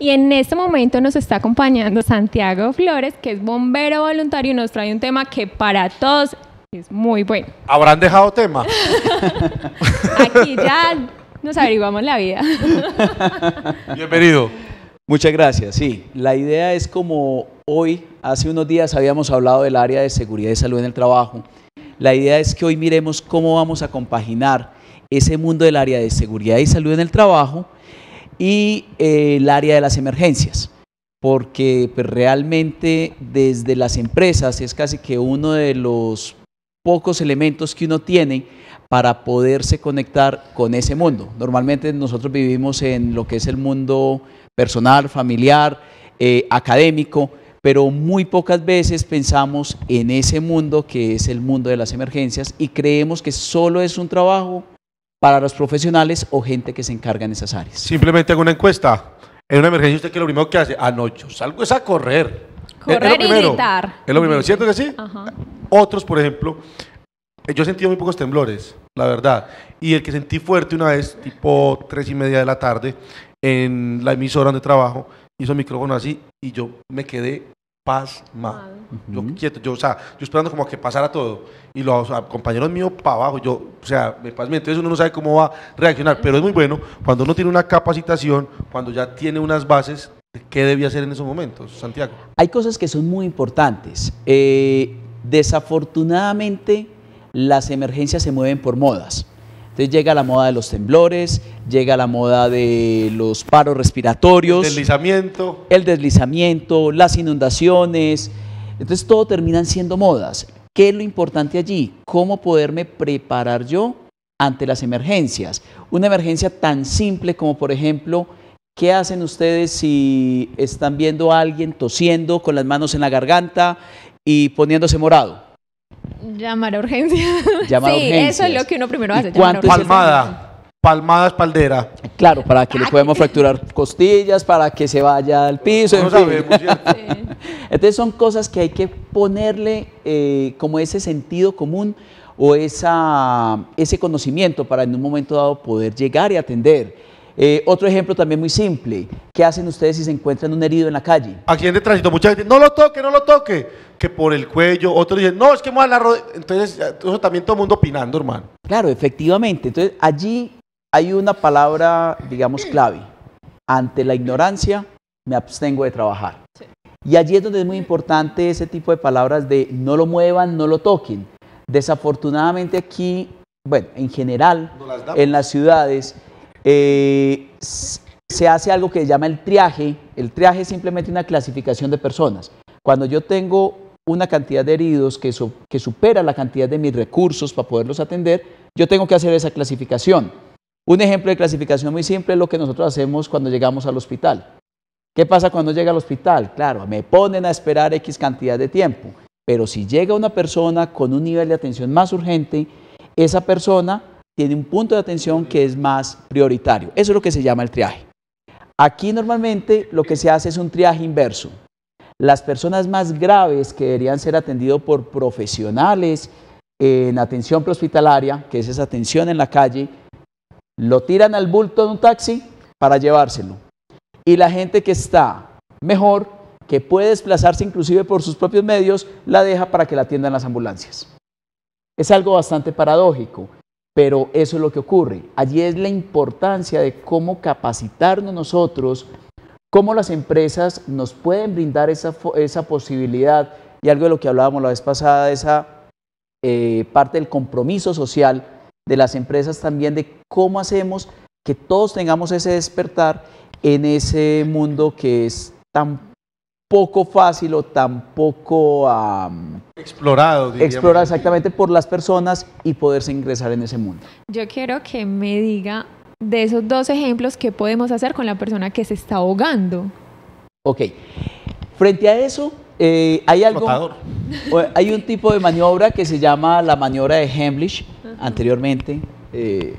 Y en este momento nos está acompañando Santiago Flores, que es bombero voluntario y nos trae un tema que para todos es muy bueno. ¿Habrán dejado tema? Aquí ya nos averiguamos la vida. Bienvenido. Muchas gracias. Sí, la idea es como hoy, hace unos días habíamos hablado del área de seguridad y salud en el trabajo. La idea es que hoy miremos cómo vamos a compaginar ese mundo del área de seguridad y salud en el trabajo y eh, el área de las emergencias, porque pues, realmente desde las empresas es casi que uno de los pocos elementos que uno tiene para poderse conectar con ese mundo. Normalmente nosotros vivimos en lo que es el mundo personal, familiar, eh, académico, pero muy pocas veces pensamos en ese mundo que es el mundo de las emergencias y creemos que solo es un trabajo para los profesionales o gente que se encarga en esas áreas. Simplemente hago una encuesta. En una emergencia, ¿usted que lo primero que hace? anoche ah, salgo es a correr. Eh, correr y gritar. Es lo primero, ¿cierto que sí? Otros, por ejemplo, eh, yo sentí muy pocos temblores, la verdad. Y el que sentí fuerte una vez, tipo tres y media de la tarde, en la emisora donde trabajo, hizo el micrófono así y yo me quedé yo quieto, yo, esperando como que pasara todo. Y los compañeros míos para abajo, yo, o sea, me Entonces uno no sabe cómo va a reaccionar, pero es muy bueno cuando uno tiene una capacitación, cuando ya tiene unas bases, ¿qué debía hacer en esos momentos, Santiago? Hay cosas que son muy importantes. Eh, desafortunadamente, las emergencias se mueven por modas. Entonces llega la moda de los temblores, llega la moda de los paros respiratorios. El deslizamiento. El deslizamiento, las inundaciones. Entonces todo terminan siendo modas. ¿Qué es lo importante allí? ¿Cómo poderme preparar yo ante las emergencias? Una emergencia tan simple como por ejemplo, ¿qué hacen ustedes si están viendo a alguien tosiendo con las manos en la garganta y poniéndose morado? Llamar a urgencia. sí, eso es lo que uno primero hace. palmada? Palmada espaldera. Claro, para que le ah. podemos fracturar costillas, para que se vaya al piso. No Entonces son cosas que hay que ponerle eh, como ese sentido común o esa, ese conocimiento para en un momento dado poder llegar y atender. Eh, otro ejemplo también muy simple. ¿Qué hacen ustedes si se encuentran un herido en la calle? en de tránsito. Mucha gente, no lo toque, no lo toque que por el cuello, otros dicen, no, es que me la rodilla. Entonces, eso también todo el mundo opinando, hermano. Claro, efectivamente. Entonces, allí hay una palabra, digamos, clave. Ante la ignorancia, me abstengo de trabajar. Y allí es donde es muy importante ese tipo de palabras de no lo muevan, no lo toquen. Desafortunadamente aquí, bueno, en general, en las ciudades, eh, se hace algo que se llama el triaje. El triaje es simplemente una clasificación de personas. Cuando yo tengo una cantidad de heridos que, supera la cantidad de mis recursos para poderlos atender, yo tengo que hacer esa clasificación. Un ejemplo de clasificación muy simple es lo que nosotros hacemos cuando llegamos al hospital. ¿Qué pasa cuando llega al hospital? Claro, me ponen a esperar X cantidad de tiempo, pero si llega una persona con un nivel de atención más urgente, esa persona tiene un punto de atención que es más prioritario. Eso es lo que se llama el triaje. Aquí normalmente lo que se hace es un triaje inverso las personas más graves que deberían ser atendidos por profesionales en atención prehospitalaria, que es esa atención en la calle, lo tiran al bulto de un taxi para llevárselo. Y la gente que está mejor, que puede desplazarse inclusive por sus propios medios, la deja para que la atiendan las ambulancias. Es algo bastante paradójico, pero eso es lo que ocurre. Allí es la importancia de cómo capacitarnos nosotros cómo las empresas nos pueden brindar esa, esa posibilidad y algo de lo que hablábamos la vez pasada, esa eh, parte del compromiso social de las empresas también, de cómo hacemos que todos tengamos ese despertar en ese mundo que es tan poco fácil o tan poco explorado. Explorado exactamente por las personas y poderse ingresar en ese mundo. Yo quiero que me diga de esos dos ejemplos, ¿qué podemos hacer con la persona que se está ahogando? Ok. Frente a eso, eh, hay algo. Hay un tipo de maniobra que se llama la maniobra de Hemlich, anteriormente eh,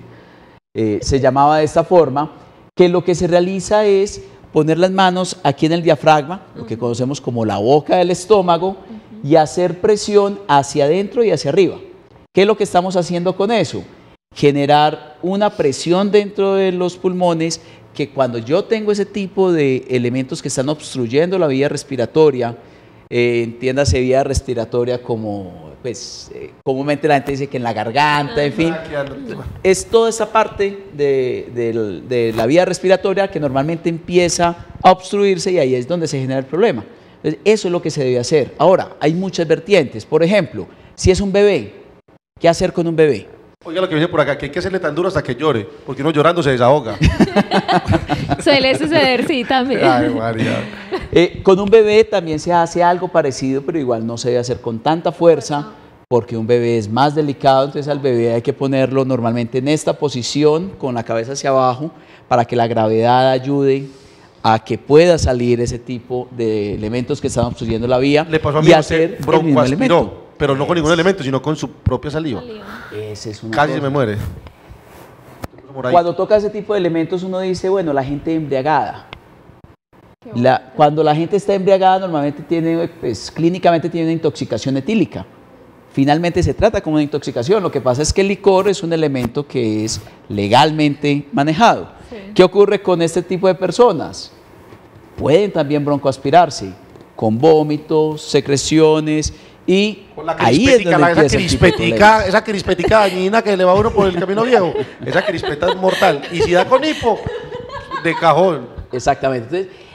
eh, se llamaba de esta forma, que lo que se realiza es poner las manos aquí en el diafragma, lo que conocemos como la boca del estómago, y hacer presión hacia adentro y hacia arriba. ¿Qué es lo que estamos haciendo con eso? generar una presión dentro de los pulmones que cuando yo tengo ese tipo de elementos que están obstruyendo la vía respiratoria, eh, entiéndase vía respiratoria como, pues, eh, comúnmente la gente dice que en la garganta, en fin, ah, es toda esa parte de, de la vía respiratoria que normalmente empieza a obstruirse y ahí es donde se genera el problema. eso es lo que se debe hacer. Ahora, hay muchas vertientes. Por ejemplo, si es un bebé, ¿qué hacer con un bebé? Oiga lo que viene por acá, que hay que hacerle tan duro hasta que llore, porque uno llorando se desahoga. Suele suceder, sí, también. Ay, María. Eh, con un bebé también se hace algo parecido, pero igual no se debe hacer con tanta fuerza, porque un bebé es más delicado, entonces al bebé hay que ponerlo normalmente en esta posición, con la cabeza hacia abajo, para que la gravedad ayude a que pueda salir ese tipo de elementos que están obstruyendo la vía. Le pasó a mí y hacer el pero no con ningún pues. elemento, sino con su propia saliva. Ese es un Casi me muere. Cuando toca ese tipo de elementos uno dice, bueno, la gente embriagada. cuando la gente está embriagada normalmente tiene, pues clínicamente tiene una intoxicación etílica. Finalmente se trata como una intoxicación. Lo que pasa es que el licor es un elemento que es legalmente manejado. ¿Qué ocurre con este tipo de personas? Pueden también broncoaspirarse con vómitos, secreciones, y la ahí esa, crispetica, esa crispetica dañina que le va uno por el camino viejo, esa crispeta es mortal. Y si da con hipo, de cajón. Exactamente.